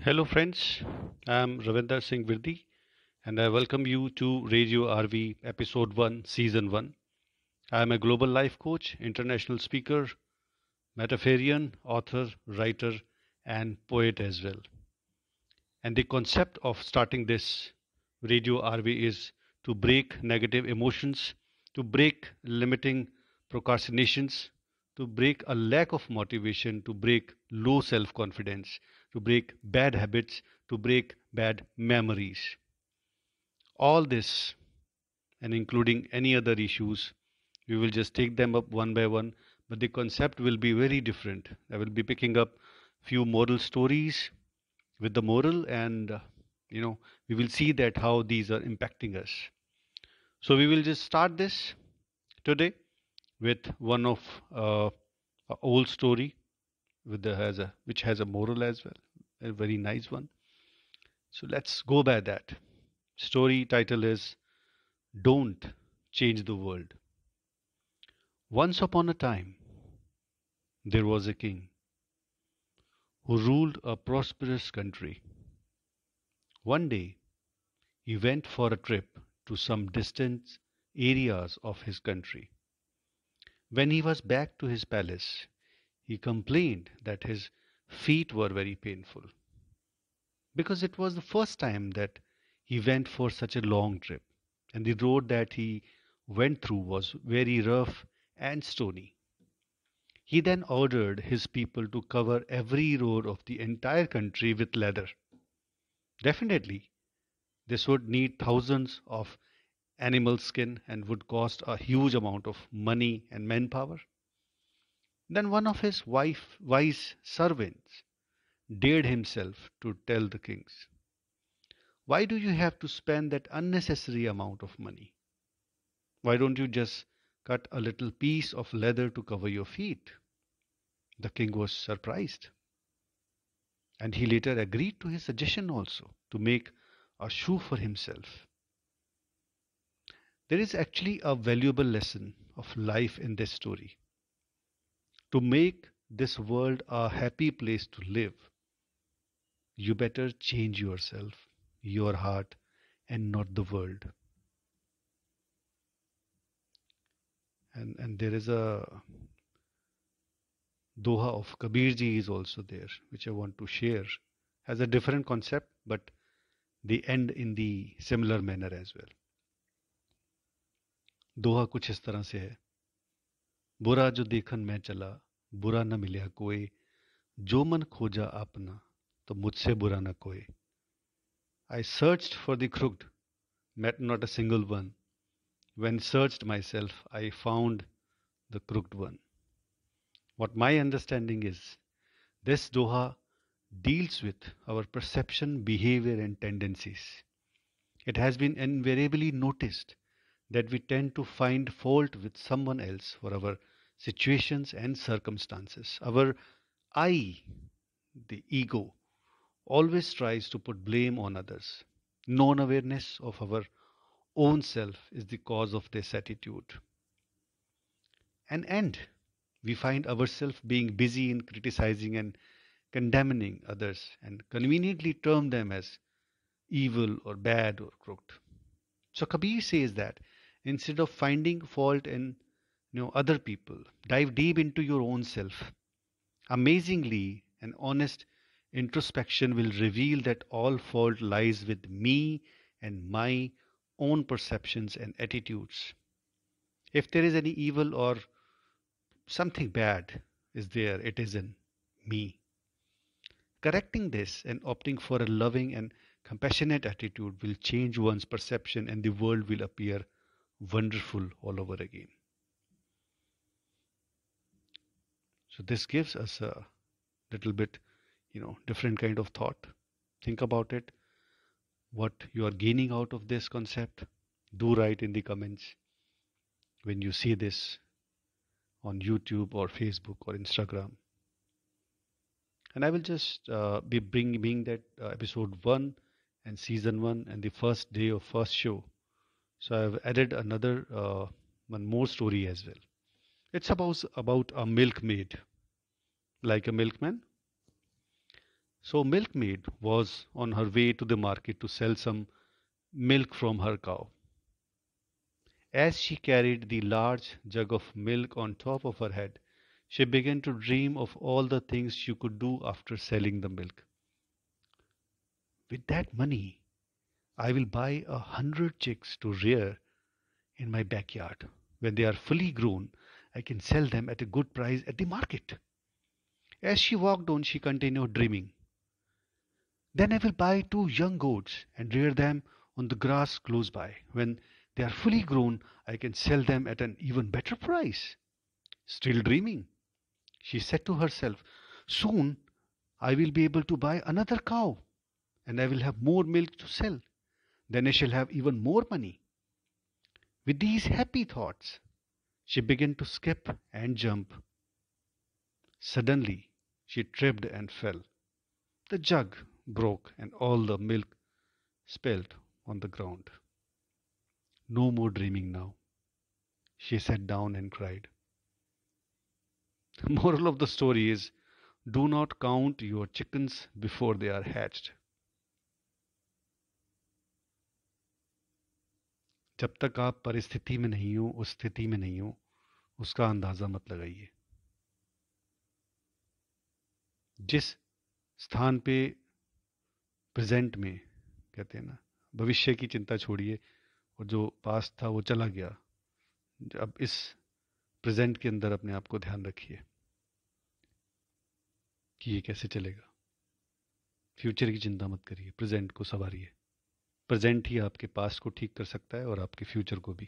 Hello friends, I'm Ravinder Singh Virdi and I welcome you to Radio RV Episode 1 Season 1. I am a global life coach, international speaker, metaphorian, author, writer and poet as well. And the concept of starting this Radio RV is to break negative emotions, to break limiting procrastinations, to break a lack of motivation, to break low self confidence to break bad habits, to break bad memories. All this, and including any other issues, we will just take them up one by one, but the concept will be very different. I will be picking up few moral stories with the moral and uh, you know we will see that how these are impacting us so we will just start this today with one of uh, old story with the has a, which has a moral as well a very nice one so let's go by that story title is don't change the world once upon a time there was a king who ruled a prosperous country one day he went for a trip to some distant areas of his country when he was back to his palace he complained that his feet were very painful because it was the first time that he went for such a long trip and the road that he went through was very rough and stony. He then ordered his people to cover every road of the entire country with leather. Definitely, this would need thousands of animal skin and would cost a huge amount of money and manpower. Then one of his wife, wise servants dared himself to tell the kings, Why do you have to spend that unnecessary amount of money? Why don't you just cut a little piece of leather to cover your feet? The king was surprised. And he later agreed to his suggestion also to make a shoe for himself. There is actually a valuable lesson of life in this story to make this world a happy place to live, you better change yourself, your heart, and not the world. And, and there is a Doha of Kabirji is also there, which I want to share. Has a different concept, but they end in the similar manner as well. Doha, कुछ इस तरह से है बुरा जो देखन मैं चला बुरा न मिलया कोई जो मन खोजा अपना तो मुझसे बुरा न कोई I search for the crooked met not a single one when search myself I found the crooked one what my understanding is this doha deals with our perception behaviour and tendencies it has been invariably noticed that we tend to find fault with someone else for our situations and circumstances. Our I, the ego, always tries to put blame on others. Non awareness of our own self is the cause of this attitude. And end, we find ourselves being busy in criticizing and condemning others and conveniently term them as evil or bad or crooked. So Kabir says that instead of finding fault in you know other people dive deep into your own self amazingly an honest introspection will reveal that all fault lies with me and my own perceptions and attitudes if there is any evil or something bad is there it is in me correcting this and opting for a loving and compassionate attitude will change one's perception and the world will appear wonderful all over again. So this gives us a little bit, you know, different kind of thought. Think about it. What you are gaining out of this concept, do write in the comments when you see this on YouTube or Facebook or Instagram. And I will just uh, be bringing that uh, episode 1 and season 1 and the first day of first show so I've added another uh, one more story as well. It's about about a milkmaid, like a milkman. So milkmaid was on her way to the market to sell some milk from her cow. As she carried the large jug of milk on top of her head, she began to dream of all the things she could do after selling the milk. With that money, I will buy a hundred chicks to rear in my backyard. When they are fully grown, I can sell them at a good price at the market. As she walked on, she continued dreaming. Then I will buy two young goats and rear them on the grass close by. When they are fully grown, I can sell them at an even better price. Still dreaming, she said to herself, Soon I will be able to buy another cow, and I will have more milk to sell. Then I shall have even more money. With these happy thoughts, she began to skip and jump. Suddenly, she tripped and fell. The jug broke and all the milk spilled on the ground. No more dreaming now. She sat down and cried. The moral of the story is do not count your chickens before they are hatched. जब तक आप परिस्थिति में नहीं हो उस स्थिति में नहीं हो उसका अंदाज़ा मत लगाइए जिस स्थान पे प्रेजेंट में कहते हैं ना भविष्य की चिंता छोड़िए और जो पास था वो चला गया अब इस प्रेजेंट के अंदर अपने आप को ध्यान रखिए कि ये कैसे चलेगा फ्यूचर की चिंता मत करिए प्रेजेंट को संवारिए प्रेजेंट ही आपके पास्ट को ठीक कर सकता है और आपके फ्यूचर को भी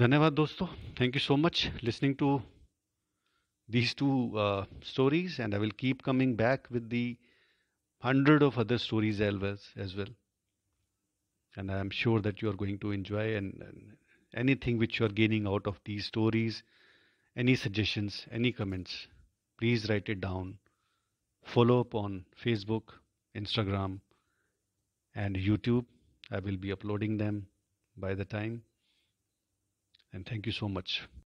धन्यवाद दोस्तों thank you so much listening to these two stories and I will keep coming back with the hundred of other stories always as well and I am sure that you are going to enjoy and anything which you are gaining out of these stories any suggestions any comments please write it down follow up on Facebook Instagram and YouTube. I will be uploading them by the time. And thank you so much.